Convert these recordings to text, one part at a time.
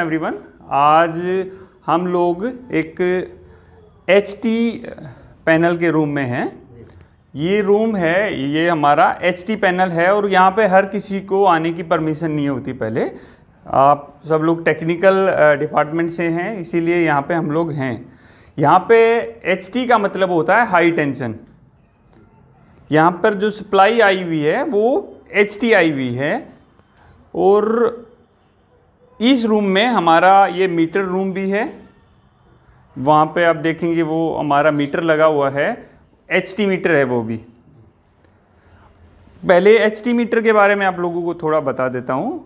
Welcome everyone आज हम लोग एक एच टी पैनल के रूम में हैं ये रूम है ये हमारा एच टी पैनल है और यहाँ पे हर किसी को आने की परमिशन नहीं होती पहले आप सब लोग टेक्निकल डिपार्टमेंट से हैं इसीलिए यहाँ पे हम लोग हैं यहाँ पे एच टी का मतलब होता है हाई टेंशन यहाँ पर जो सप्लाई आई हुई है वो एच टी आई हुई है और इस रूम में हमारा ये मीटर रूम भी है वहाँ पे आप देखेंगे वो हमारा मीटर लगा हुआ है एच मीटर है वो भी पहले एच मीटर के बारे में आप लोगों को थोड़ा बता देता हूँ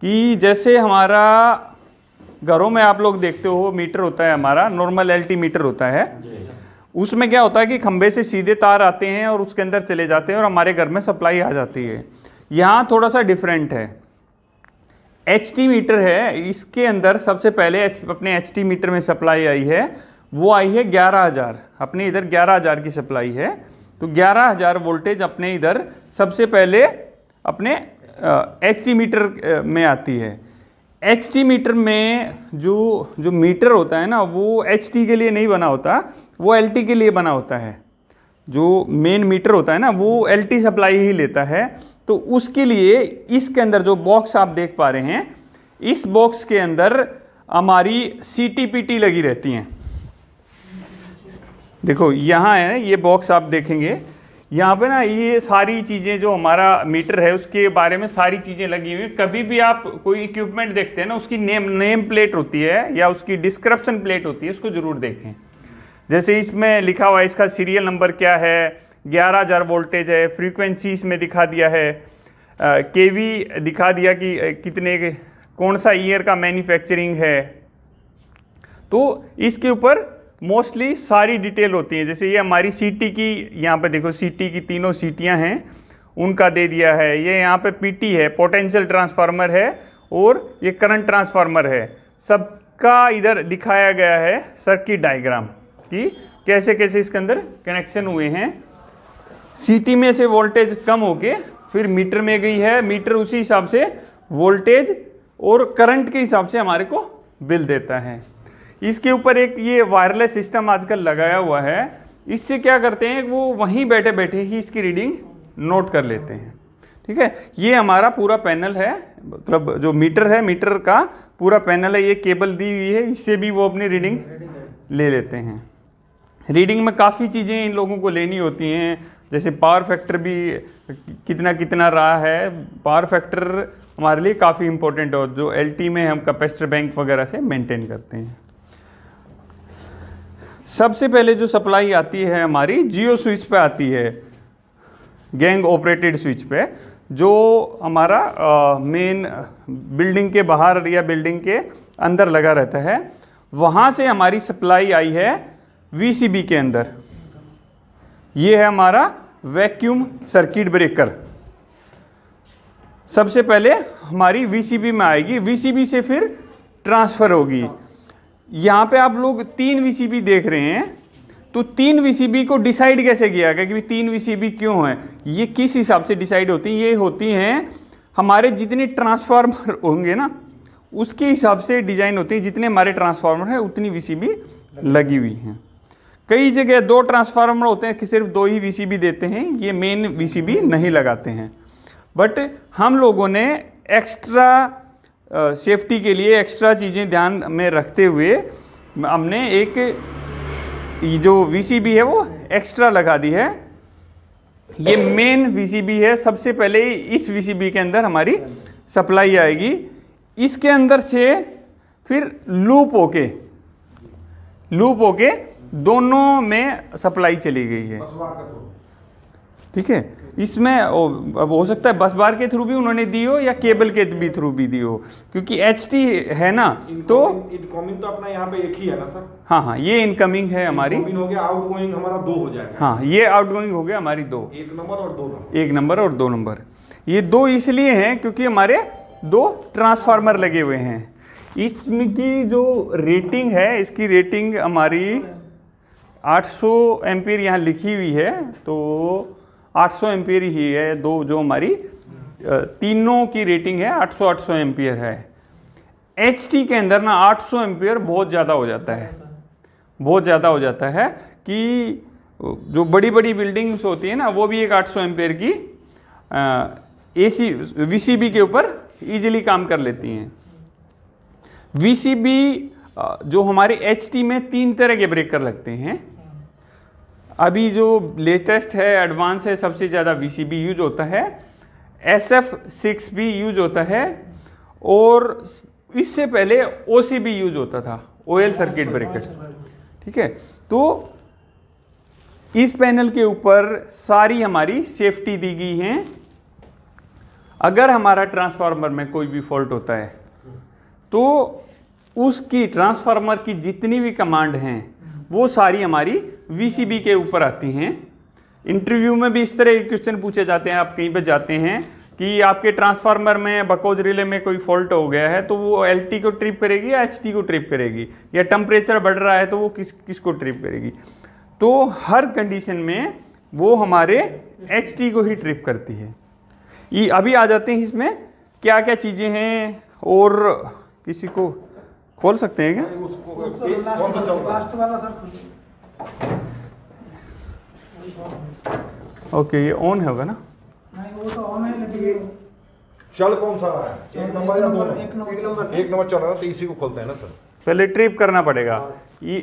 कि जैसे हमारा घरों में आप लोग देखते हो मीटर होता है हमारा नॉर्मल एल मीटर होता है उसमें क्या होता है कि खंबे से सीधे तार आते हैं और उसके अंदर चले जाते हैं और हमारे घर में सप्लाई आ जाती है यहाँ थोड़ा सा डिफरेंट है एच मीटर है इसके अंदर सबसे पहले एच, अपने एच मीटर में सप्लाई आई है वो आई है ग्यारह हज़ार अपने इधर ग्यारह हज़ार की सप्लाई है तो ग्यारह हज़ार वोल्टेज अपने इधर सबसे पहले अपने एच मीटर में आती है एच मीटर में जो जो मीटर होता है ना वो एच के लिए नहीं बना होता वो एल के लिए बना होता है जो मेन मीटर होता है ना वो एल सप्लाई ही लेता है तो उसके लिए इसके अंदर जो बॉक्स आप देख पा रहे हैं इस बॉक्स के अंदर हमारी सी लगी रहती हैं देखो यहाँ है ये बॉक्स आप देखेंगे यहाँ पे ना ये सारी चीज़ें जो हमारा मीटर है उसके बारे में सारी चीज़ें लगी हुई कभी भी आप कोई इक्विपमेंट देखते हैं ना उसकी नेम नेम प्लेट होती है या उसकी डिस्क्रिप्शन प्लेट होती है उसको ज़रूर देखें जैसे इसमें लिखा हुआ है इसका सीरियल नंबर क्या है ग्यारह हज़ार वोल्टेज है फ्रीक्वेंसी इसमें दिखा दिया है के वी दिखा दिया कि कितने कौन सा ईयर का मैन्युफैक्चरिंग है तो इसके ऊपर मोस्टली सारी डिटेल होती है जैसे ये हमारी सीटी की यहाँ पे देखो सीटी की तीनों सीटियाँ हैं उनका दे दिया है ये यहाँ पे पीटी है पोटेंशियल ट्रांसफार्मर है और ये करंट ट्रांसफार्मर है सबका इधर दिखाया गया है सर्किट डायग्राम कि कैसे कैसे इसके अंदर कनेक्शन हुए हैं सिटी में से वोल्टेज कम हो के फिर मीटर में गई है मीटर उसी हिसाब से वोल्टेज और करंट के हिसाब से हमारे को बिल देता है इसके ऊपर एक ये वायरलेस सिस्टम आजकल लगाया हुआ है इससे क्या करते हैं वो वहीं बैठे बैठे ही इसकी रीडिंग नोट कर लेते हैं ठीक है ये हमारा पूरा पैनल है मतलब जो मीटर है मीटर का पूरा पैनल है ये केबल दी हुई है इससे भी वो अपनी रीडिंग ले लेते हैं रीडिंग में काफ़ी चीज़ें इन लोगों को लेनी होती हैं जैसे पावर फैक्टर भी कितना कितना रहा है पावर फैक्टर हमारे लिए काफ़ी इंपॉर्टेंट और जो एल में हम कैपेसिटर बैंक वगैरह से मेंटेन करते हैं सबसे पहले जो सप्लाई आती है हमारी जियो स्विच पे आती है गैंग ऑपरेटेड स्विच पे जो हमारा मेन बिल्डिंग के बाहर या बिल्डिंग के अंदर लगा रहता है वहाँ से हमारी सप्लाई आई है वीसीबी के अंदर ये है हमारा वैक्यूम सर्किट ब्रेकर सबसे पहले हमारी वीसीबी में आएगी वीसीबी से फिर ट्रांसफ़र होगी यहाँ पे आप लोग तीन वीसीबी देख रहे हैं तो तीन वीसीबी को डिसाइड कैसे किया गया कि तीन वीसीबी क्यों हैं ये किस हिसाब से डिसाइड होती हैं ये होती हैं हमारे जितने ट्रांसफार्मर होंगे ना उसके हिसाब से डिज़ाइन होती है जितने हमारे ट्रांसफार्मर हैं उतनी वीसीबी लगी हुई हैं कई जगह दो ट्रांसफार्मर होते हैं कि सिर्फ दो ही वीसीबी देते हैं ये मेन वीसीबी नहीं लगाते हैं बट हम लोगों ने एक्स्ट्रा सेफ्टी के लिए एक्स्ट्रा चीज़ें ध्यान में रखते हुए हमने एक जो वीसीबी है वो एक्स्ट्रा लगा दी है ये मेन वीसीबी है सबसे पहले इस वीसीबी के अंदर हमारी सप्लाई आएगी इसके अंदर से फिर लूप होके लूप होके दोनों में सप्लाई चली गई है ठीक है इसमें अब हो सकता है बस बार के थ्रू भी उन्होंने दी हो या केबल के भी थ्रू भी दी हो क्योंकि एच है ना तो इनकमिंग तो अपना यहाँ पे एक ही है ना सर हाँ हाँ ये इनकमिंग है हमारी हो गया आउटगोइंग हमारा दो हो जाएगा हाँ ये आउटगोइंग हो गया हमारी दो एक नंबर और दो नंबर एक नंबर और दो नंबर ये दो इसलिए हैं क्योंकि हमारे दो ट्रांसफार्मर लगे हुए हैं इसकी जो रेटिंग है इसकी रेटिंग हमारी 800 एम्पियर यहाँ लिखी हुई है तो 800 एम्पियर ही है दो जो हमारी तीनों की रेटिंग है 800 800 एम्पियर है एच के अंदर ना 800 एम्पियर बहुत ज़्यादा हो जाता है बहुत ज़्यादा हो जाता है कि जो बड़ी बड़ी बिल्डिंग्स होती है ना वो भी एक 800 एम्पियर की ए सी वी के ऊपर ईजिली काम कर लेती हैं वी जो हमारे एच में तीन तरह के ब्रेकर लगते हैं अभी जो लेटेस्ट है एडवांस है सबसे ज़्यादा वी यूज होता है एस एफ सिक्स भी यूज होता है और इससे पहले ओ यूज होता था ओ सर्किट ब्रेकर ठीक है तो इस पैनल के ऊपर सारी हमारी सेफ्टी दी गई है अगर हमारा ट्रांसफार्मर में कोई भी फॉल्ट होता है तो उसकी ट्रांसफार्मर की जितनी भी कमांड हैं वो सारी हमारी वी के ऊपर आती हैं इंटरव्यू में भी इस तरह के क्वेश्चन पूछे जाते हैं आप कहीं पर जाते हैं कि आपके ट्रांसफार्मर में बकोज रिले में कोई फॉल्ट हो गया है तो वो एल को ट्रिप करेगी या एच को ट्रिप करेगी या टेम्परेचर बढ़ रहा है तो वो किस किस को ट्रिप करेगी तो हर कंडीशन में वो हमारे एच को ही ट्रिप करती है ये अभी आ जाते हैं इसमें क्या क्या चीज़ें हैं और किसी को खोल सकते हैं क्या ओके ये ऑन होगा ना तो चल कौन सा है एक नंबर चल रहा है तो इसी को खोलते हैं ना सर पहले ट्रिप करना पड़ेगा ये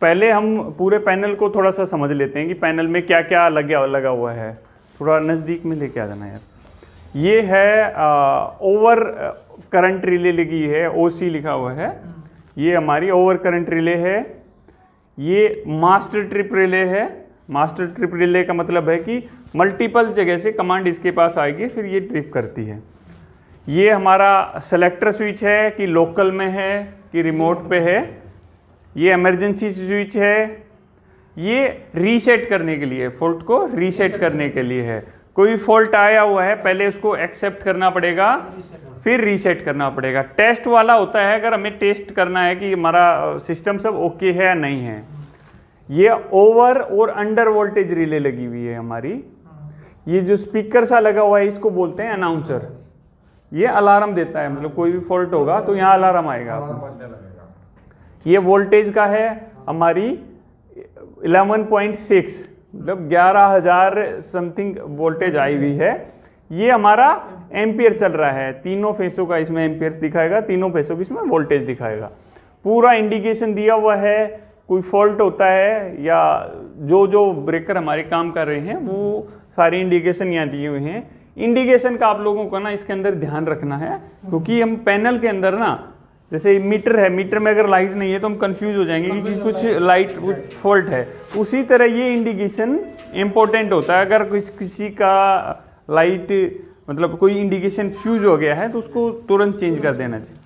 पहले हम पूरे पैनल को थोड़ा सा समझ लेते हैं कि पैनल में क्या क्या लगा लगा हुआ है थोड़ा नज़दीक में लेके आ जाना यार ये है ओवर करंट रिले लगी है ओसी लिखा हुआ है ये हमारी ओवर करंट रिले है ये मास्टर ट्रिप रिले है मास्टर ट्रिप रिले का मतलब है कि मल्टीपल जगह से कमांड इसके पास आएगी फिर ये ट्रिप करती है ये हमारा सेलेक्टर स्विच है कि लोकल में है कि रिमोट पे है ये इमरजेंसी स्विच है ये रीसेट करने के लिए फोल्ट को रीसेट करने के लिए है कोई फॉल्ट आया हुआ है पहले उसको एक्सेप्ट करना पड़ेगा फिर रीसेट करना पड़ेगा टेस्ट वाला होता है अगर हमें टेस्ट करना है कि हमारा सिस्टम सब ओके है या नहीं है ये ओवर और अंडर वोल्टेज रिले लगी हुई है हमारी ये जो स्पीकर सा लगा हुआ है इसको बोलते हैं अनाउंसर ये अलार्म देता है मतलब कोई भी फॉल्ट होगा तो यहाँ अलार्म आएगा आपको ये वोल्टेज का है हमारी 11.6 मतलब ग्यारह हजार समथिंग वोल्टेज आई हुई है ये हमारा एम्पियर चल रहा है तीनों फेसों का इसमें एम्पियर दिखाएगा तीनों फेसों की इसमें वोल्टेज दिखाएगा पूरा इंडिकेशन दिया हुआ है कोई फॉल्ट होता है या जो जो ब्रेकर हमारे काम कर रहे हैं वो सारे इंडिकेशन यहाँ दिए हुए हैं इंडिकेशन का आप लोगों को ना इसके अंदर ध्यान रखना है क्योंकि हम पैनल के अंदर ना जैसे मीटर है मीटर में अगर लाइट नहीं है तो हम कंफ्यूज हो जाएंगे कि कुछ लाइट फॉल्ट है उसी तरह ये इंडिकेशन इम्पोर्टेंट होता है अगर कुछ किसी का लाइट मतलब कोई इंडिकेशन फ्यूज हो गया है तो उसको तुरंत चेंज कर देना चाहिए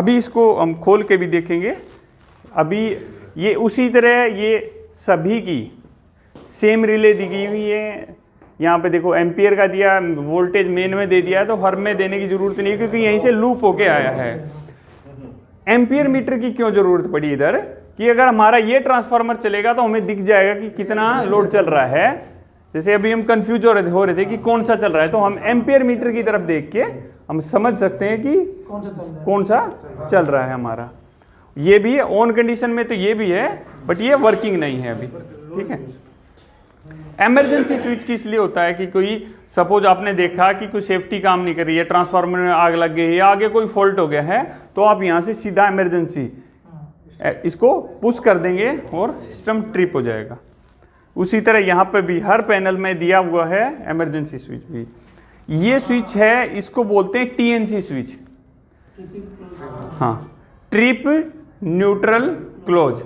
अभी इसको हम खोल के भी देखेंगे अभी ये उसी तरह ये सभी की सेम रिले दी गई हुई है यहाँ पे देखो एम्पियर का दिया वोल्टेज मेन में दे दिया है तो हर में देने की जरूरत नहीं है क्योंकि यहीं से लूप होके आया है एम्पियर मीटर की क्यों जरूरत पड़ी इधर कि अगर हमारा ये ट्रांसफार्मर चलेगा तो हमें दिख जाएगा कि कितना लोड चल रहा है जैसे अभी हम कंफ्यूज हो रहे हो रहे थे कि कौन सा चल रहा है तो हम एम्पियर मीटर की तरफ देख के हम समझ सकते हैं कि कौन सा चल रहा है, कौन सा चल रहा है हमारा ये भी ऑन कंडीशन में तो ये भी है बट ये वर्किंग नहीं है अभी ठीक है एमरजेंसी स्विच किस लिए होता है कि कोई सपोज आपने देखा कि कोई सेफ्टी काम नहीं कर रही है ट्रांसफार्मर में आग लग गई है या आगे कोई फॉल्ट हो गया है तो आप यहाँ से सीधा हाँ। एमरजेंसी इसको पुश कर देंगे और सिस्टम ट्रिप हो जाएगा उसी तरह यहाँ पे भी हर पैनल में दिया हुआ है एमरजेंसी स्विच भी ये स्विच है इसको बोलते हैं टीएनसी स्विच हाँ ट्रिप न्यूट्रल क्लोज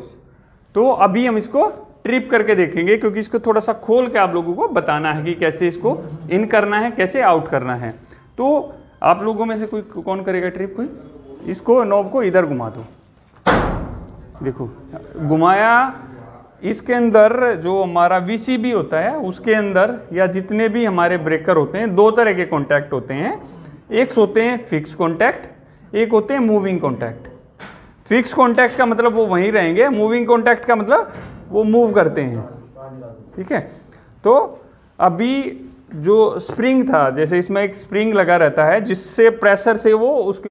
तो अभी हम इसको ट्रिप करके देखेंगे क्योंकि इसको थोड़ा सा खोल के आप लोगों को बताना है कि कैसे इसको इन करना है कैसे आउट करना है तो आप लोगों में से कोई कौन करेगा ट्रिप कोई इसको नॉब को इधर घुमा दो देखो घुमाया इसके अंदर जो हमारा वी होता है उसके अंदर या जितने भी हमारे ब्रेकर होते हैं दो तरह के कॉन्टैक्ट होते हैं एक होते हैं फिक्स कॉन्टैक्ट एक होते हैं मूविंग कॉन्टैक्ट फिक्स कॉन्टैक्ट का मतलब वो वहीं रहेंगे मूविंग कॉन्टैक्ट का मतलब वो मूव करते हैं ठीक है तो अभी जो स्प्रिंग था जैसे इसमें एक स्प्रिंग लगा रहता है जिससे प्रेशर से वो उसके